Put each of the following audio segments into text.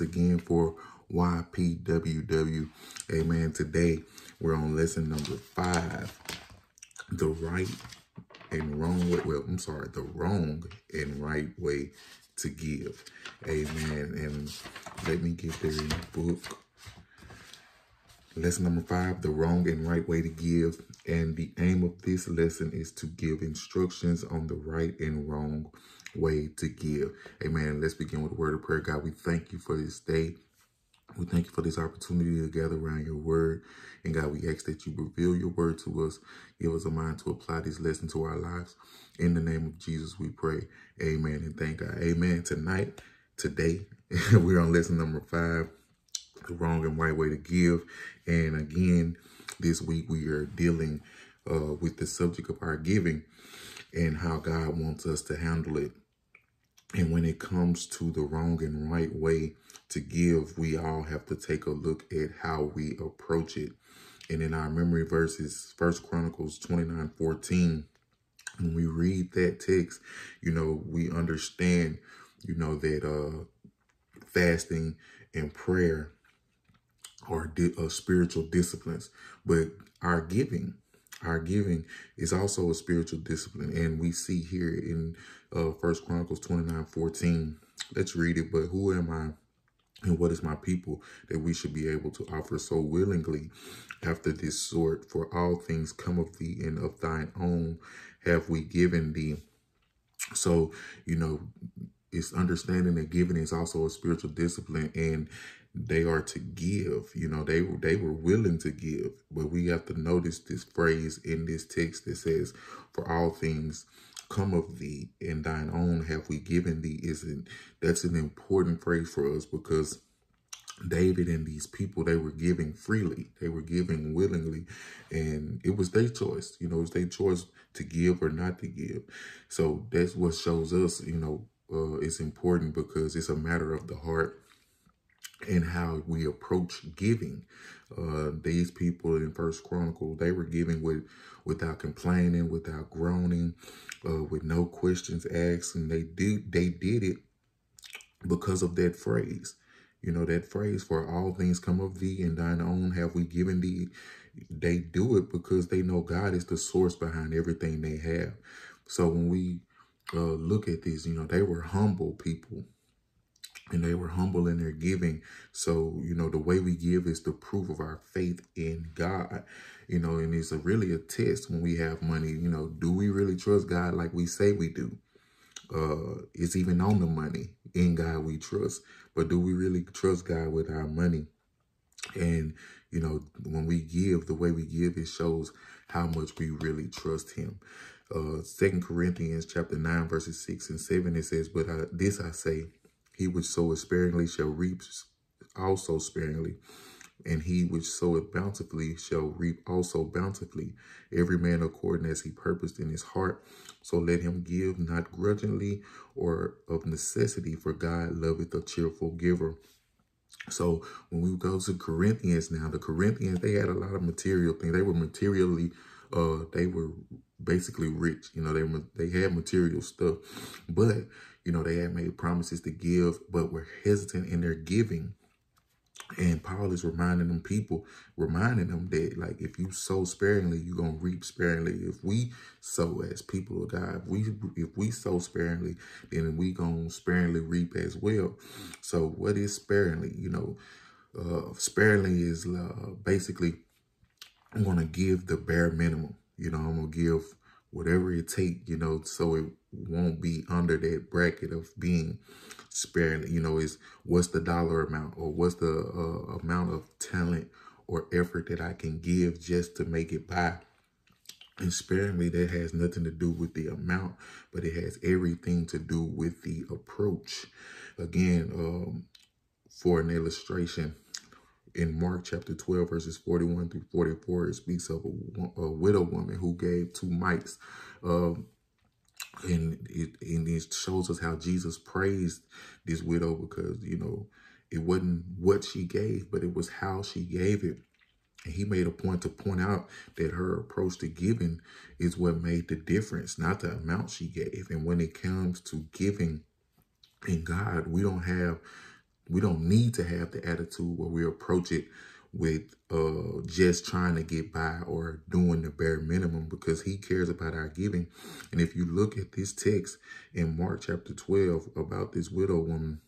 again for YPWW. Amen. Today, we're on lesson number five, the right and wrong way. Well, I'm sorry, the wrong and right way to give. Amen. And let me get there in the book. Lesson number five, the wrong and right way to give. And the aim of this lesson is to give instructions on the right and wrong way to give. Amen. Let's begin with a word of prayer. God, we thank you for this day. We thank you for this opportunity to gather around your word. And God, we ask that you reveal your word to us. Give us a mind to apply these lessons to our lives. In the name of Jesus, we pray. Amen. And thank God. Amen. Tonight, today, we're on lesson number five, the wrong and right way to give. And again, this week we are dealing uh, with the subject of our giving and how God wants us to handle it. And when it comes to the wrong and right way to give, we all have to take a look at how we approach it. And in our memory verses, First Chronicles 29, 14, when we read that text, you know, we understand, you know, that uh, fasting and prayer are di uh, spiritual disciplines, but our giving our giving is also a spiritual discipline, and we see here in uh, First Chronicles 29, 14. Let's read it, but who am I? and what is my people that we should be able to offer so willingly after this sort? For all things come of thee, and of thine own have we given thee. So, you know, it's understanding that giving is also a spiritual discipline. And they are to give. You know, they they were willing to give, but we have to notice this phrase in this text that says, "For all things come of thee, and thine own have we given thee." Isn't that's an important phrase for us because David and these people they were giving freely, they were giving willingly, and it was their choice. You know, it was their choice to give or not to give. So that's what shows us, you know, uh, it's important because it's a matter of the heart and how we approach giving. Uh, these people in First Chronicle, they were giving with without complaining, without groaning, uh, with no questions asked, and they did they did it because of that phrase. You know that phrase for all things come of thee and thine own have we given thee. They do it because they know God is the source behind everything they have. So when we uh, look at this, you know they were humble people and they were humble in their giving. So, you know, the way we give is the proof of our faith in God, you know, and it's a, really a test when we have money, you know, do we really trust God like we say we do? Uh, it's even on the money. In God we trust, but do we really trust God with our money? And, you know, when we give, the way we give, it shows how much we really trust him. Uh, Second Corinthians chapter 9, verses 6 and 7, it says, but I, this I say, he which soweth sparingly shall reap also sparingly, and he which soweth bountifully shall reap also bountifully. Every man according as he purposed in his heart. So let him give not grudgingly or of necessity, for God loveth a cheerful giver. So when we go to Corinthians now, the Corinthians, they had a lot of material things. They were materially, uh, they were basically rich. You know, they, they had material stuff, but you know, they had made promises to give, but were hesitant in their giving. And Paul is reminding them people, reminding them that like if you sow sparingly, you're gonna reap sparingly. If we sow as people of God, if we if we sow sparingly, then we gonna sparingly reap as well. So what is sparingly? You know, uh, sparingly is uh, basically I'm gonna give the bare minimum. You know, I'm gonna give whatever it take. You know, so it won't be under that bracket of being sparing. You know, is what's the dollar amount or what's the uh, amount of talent or effort that I can give just to make it by. And sparingly, that has nothing to do with the amount, but it has everything to do with the approach. Again, um, for an illustration, in Mark chapter 12, verses 41 through 44, it speaks of a, a widow woman who gave two mites. Um, and it and it shows us how Jesus praised this widow because you know it wasn't what she gave, but it was how she gave it. And he made a point to point out that her approach to giving is what made the difference, not the amount she gave. And when it comes to giving in God, we don't have, we don't need to have the attitude where we approach it with uh, just trying to get by or doing the bare minimum because he cares about our giving. And if you look at this text in Mark chapter 12 about this widow woman,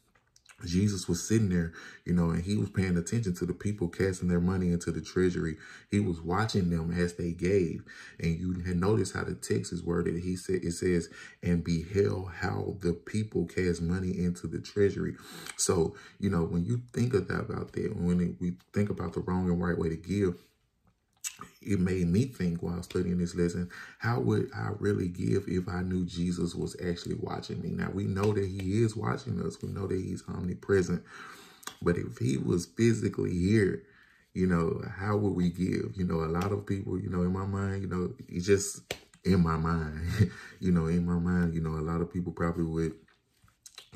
Jesus was sitting there, you know, and he was paying attention to the people casting their money into the treasury. He was watching them as they gave. And you had noticed how the text is worded. He said, it says, and beheld how the people cast money into the treasury. So, you know, when you think about that, when we think about the wrong and right way to give, it made me think while studying this lesson, how would I really give if I knew Jesus was actually watching me? Now, we know that he is watching us. We know that he's omnipresent. But if he was physically here, you know, how would we give? You know, a lot of people, you know, in my mind, you know, it's just in my mind, you know, in my mind, you know, a lot of people probably would,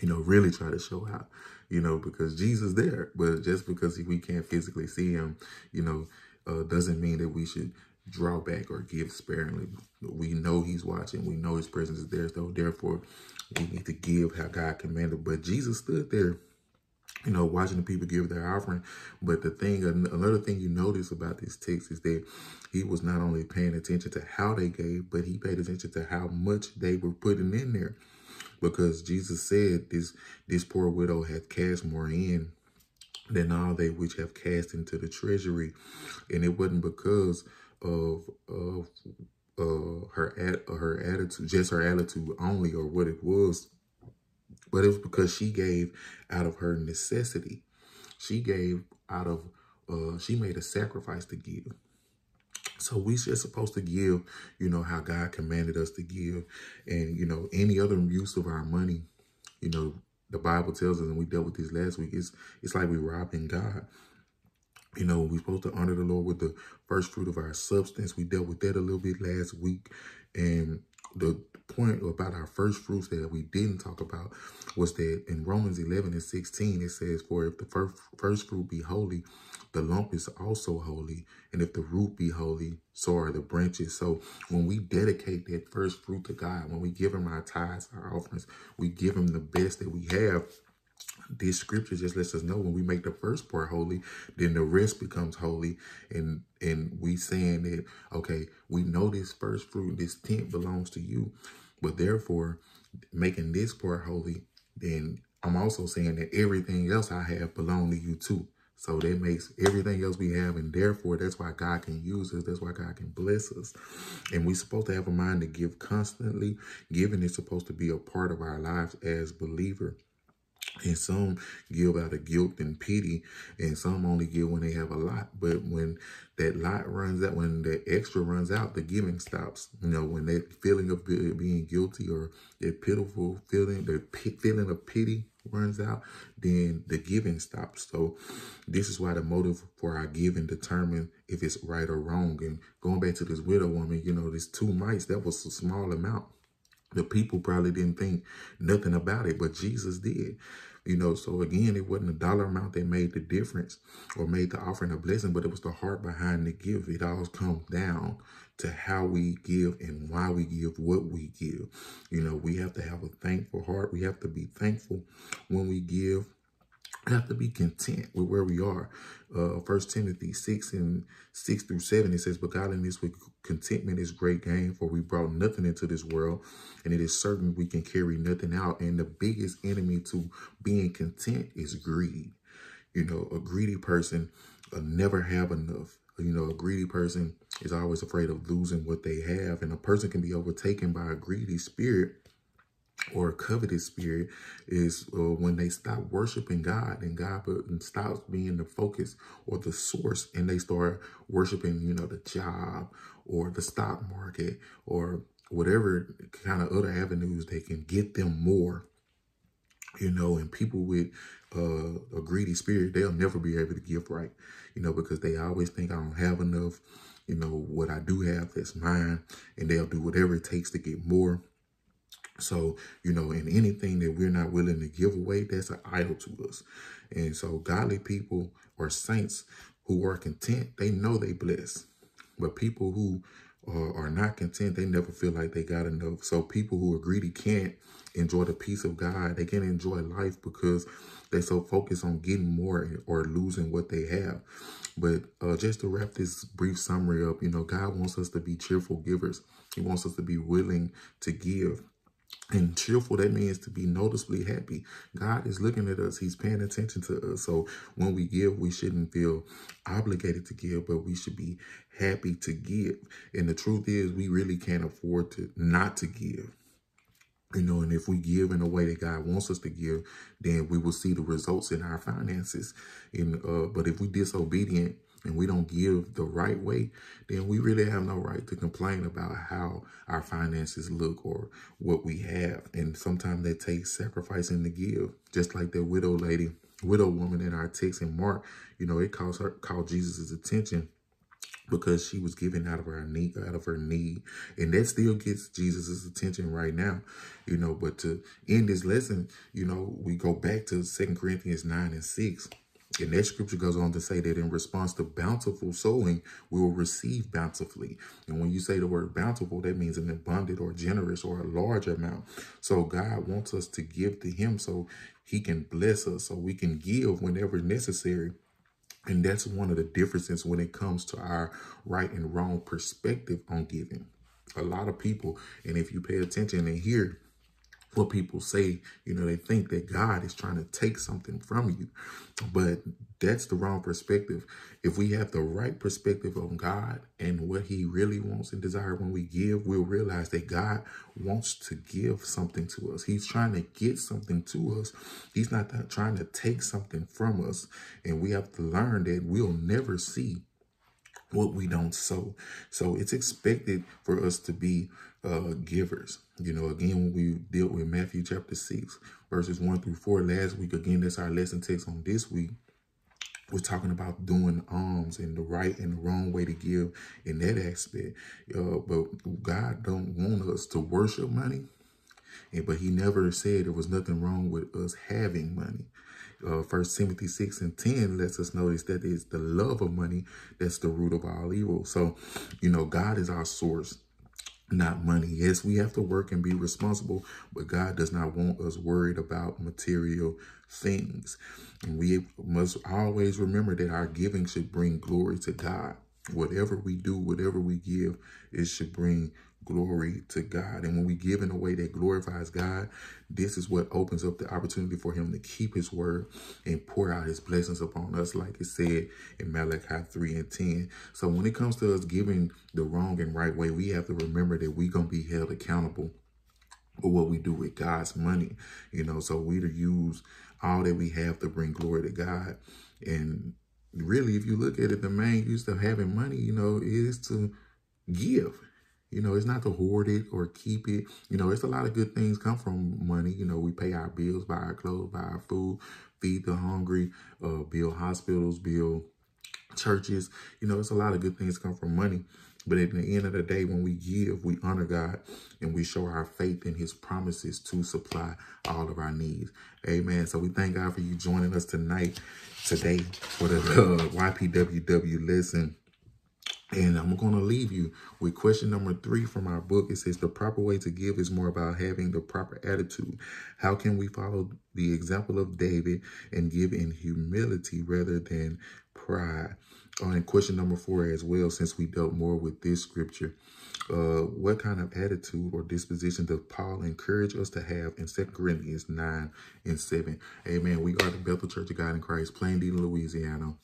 you know, really try to show out, you know, because Jesus there. But just because we can't physically see him, you know, uh, doesn't mean that we should draw back or give sparingly. We know he's watching. We know his presence is there. So therefore, we need to give how God commanded. But Jesus stood there, you know, watching the people give their offering. But the thing, another thing you notice about this text is that he was not only paying attention to how they gave, but he paid attention to how much they were putting in there. Because Jesus said this, this poor widow had cast more in than all they which have cast into the treasury. And it wasn't because of of uh, her her attitude, just her attitude only, or what it was, but it was because she gave out of her necessity. She gave out of uh, she made a sacrifice to give. So we just supposed to give, you know, how God commanded us to give, and you know, any other use of our money, you know, the Bible tells us, and we dealt with this last week, it's, it's like we are robbing God. You know, we're supposed to honor the Lord with the first fruit of our substance. We dealt with that a little bit last week. And the point about our first fruits that we didn't talk about was that in Romans 11 and 16, it says, for if the first, first fruit be holy, the lump is also holy. And if the root be holy, so are the branches. So when we dedicate that first fruit to God, when we give him our tithes, our offerings, we give him the best that we have. This scripture just lets us know when we make the first part holy, then the rest becomes holy. And and we saying that, okay, we know this first fruit, this tent belongs to you. But therefore, making this part holy, then I'm also saying that everything else I have belong to you too. So that makes everything else we have, and therefore that's why God can use us. That's why God can bless us. And we're supposed to have a mind to give constantly. Giving is supposed to be a part of our lives as believer. And some give out of guilt and pity, and some only give when they have a lot. But when that lot runs out, when that extra runs out, the giving stops. You know, when that feeling of being guilty or that pitiful feeling, the feeling of pity runs out, then the giving stops. So this is why the motive for our giving determine if it's right or wrong. And going back to this widow woman, you know, these two mites, that was a small amount. The people probably didn't think nothing about it, but Jesus did. You know, so again, it wasn't a dollar amount that made the difference or made the offering a blessing, but it was the heart behind the give. It all comes down to how we give and why we give what we give. You know, we have to have a thankful heart. We have to be thankful when we give have to be content with where we are. Uh, First uh, Timothy 6 and 6 through 7, it says, But godliness with contentment is great gain, for we brought nothing into this world, and it is certain we can carry nothing out. And the biggest enemy to being content is greed. You know, a greedy person will never have enough. You know, a greedy person is always afraid of losing what they have, and a person can be overtaken by a greedy spirit or a coveted spirit is uh, when they stop worshiping God and God stops being the focus or the source and they start worshiping, you know, the job or the stock market or whatever kind of other avenues they can get them more, you know, and people with uh, a greedy spirit, they'll never be able to give right, you know, because they always think I don't have enough, you know, what I do have is mine and they'll do whatever it takes to get more so, you know, in anything that we're not willing to give away, that's an idol to us. And so godly people or saints who are content, they know they bless. But people who are, are not content, they never feel like they got enough. So people who are greedy can't enjoy the peace of God. They can't enjoy life because they're so focused on getting more or losing what they have. But uh, just to wrap this brief summary up, you know, God wants us to be cheerful givers. He wants us to be willing to give and cheerful, that means to be noticeably happy. God is looking at us. He's paying attention to us. So when we give, we shouldn't feel obligated to give, but we should be happy to give. And the truth is, we really can't afford to not to give. You know, and if we give in a way that God wants us to give, then we will see the results in our finances. And uh, but if we disobedient and we don't give the right way, then we really have no right to complain about how our finances look or what we have. And sometimes that takes sacrificing to give, just like that widow lady, widow woman in our text in Mark, you know, it calls her, called Jesus' attention because she was giving out of her need out of her need and that still gets jesus's attention right now you know but to end this lesson you know we go back to second corinthians 9 and 6 and that scripture goes on to say that in response to bountiful sowing, we will receive bountifully. And when you say the word bountiful, that means an abundant or generous or a large amount. So God wants us to give to him so he can bless us, so we can give whenever necessary. And that's one of the differences when it comes to our right and wrong perspective on giving. A lot of people, and if you pay attention and hear, what people say. You know, they think that God is trying to take something from you, but that's the wrong perspective. If we have the right perspective on God and what he really wants and desires when we give, we'll realize that God wants to give something to us. He's trying to get something to us. He's not trying to take something from us. And we have to learn that we'll never see what we don't sow. So it's expected for us to be uh, givers. You know, again, when we dealt with Matthew chapter 6, verses 1 through 4 last week, again, that's our lesson text on this week. We're talking about doing alms and the right and the wrong way to give in that aspect. Uh, but God don't want us to worship money. And, but he never said there was nothing wrong with us having money. Uh, First uh, Timothy 6 and 10 lets us know is that it's the love of money that's the root of all evil. So, you know, God is our source not money. Yes, we have to work and be responsible, but God does not want us worried about material things. And we must always remember that our giving should bring glory to God. Whatever we do, whatever we give, it should bring glory to God. And when we give in a way that glorifies God, this is what opens up the opportunity for him to keep his word and pour out his blessings upon us, like it said in Malachi 3 and 10. So when it comes to us giving the wrong and right way, we have to remember that we're going to be held accountable for what we do with God's money, you know, so we to use all that we have to bring glory to God. And really, if you look at it, the main use of having money, you know, is to give. You know, it's not to hoard it or keep it. You know, it's a lot of good things come from money. You know, we pay our bills, buy our clothes, buy our food, feed the hungry, uh, build hospitals, build churches. You know, it's a lot of good things come from money. But at the end of the day, when we give, we honor God and we show our faith in his promises to supply all of our needs. Amen. So we thank God for you joining us tonight, today, for the uh, YPWW listen. And I'm going to leave you with question number three from our book. It says the proper way to give is more about having the proper attitude. How can we follow the example of David and give in humility rather than pride? Oh, and question number four as well, since we dealt more with this scripture, uh, what kind of attitude or disposition does Paul encourage us to have in 2 Corinthians 9 and 7? Amen. We are the Bethel Church of God in Christ, Plain Dean, Louisiana.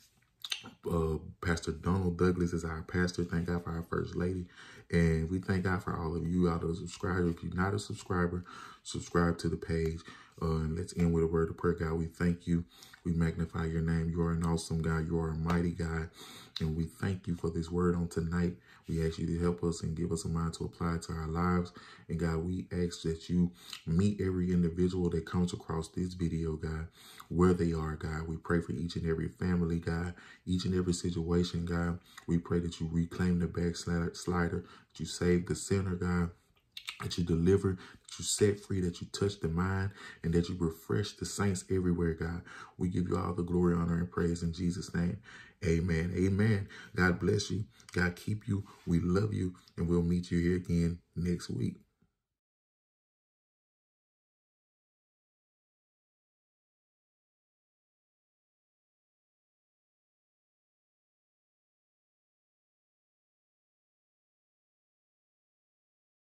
Uh, pastor Donald Douglas is our pastor. Thank God for our first lady. And we thank God for all of you out of subscribers. If you're not a subscriber, subscribe to the page. Uh, and let's end with a word of prayer, God. We thank you. We magnify your name. You are an awesome God. You are a mighty God. And we thank you for this word on tonight. We ask you to help us and give us a mind to apply to our lives. And God, we ask that you meet every individual that comes across this video, God, where they are, God. We pray for each and every family, God, each and every situation, God. We pray that you reclaim the backslider, that you saved the sinner, God, that you delivered, that you set free, that you touched the mind, and that you refresh the saints everywhere, God. We give you all the glory, honor, and praise in Jesus' name. Amen. Amen. God bless you. God keep you. We love you, and we'll meet you here again next week.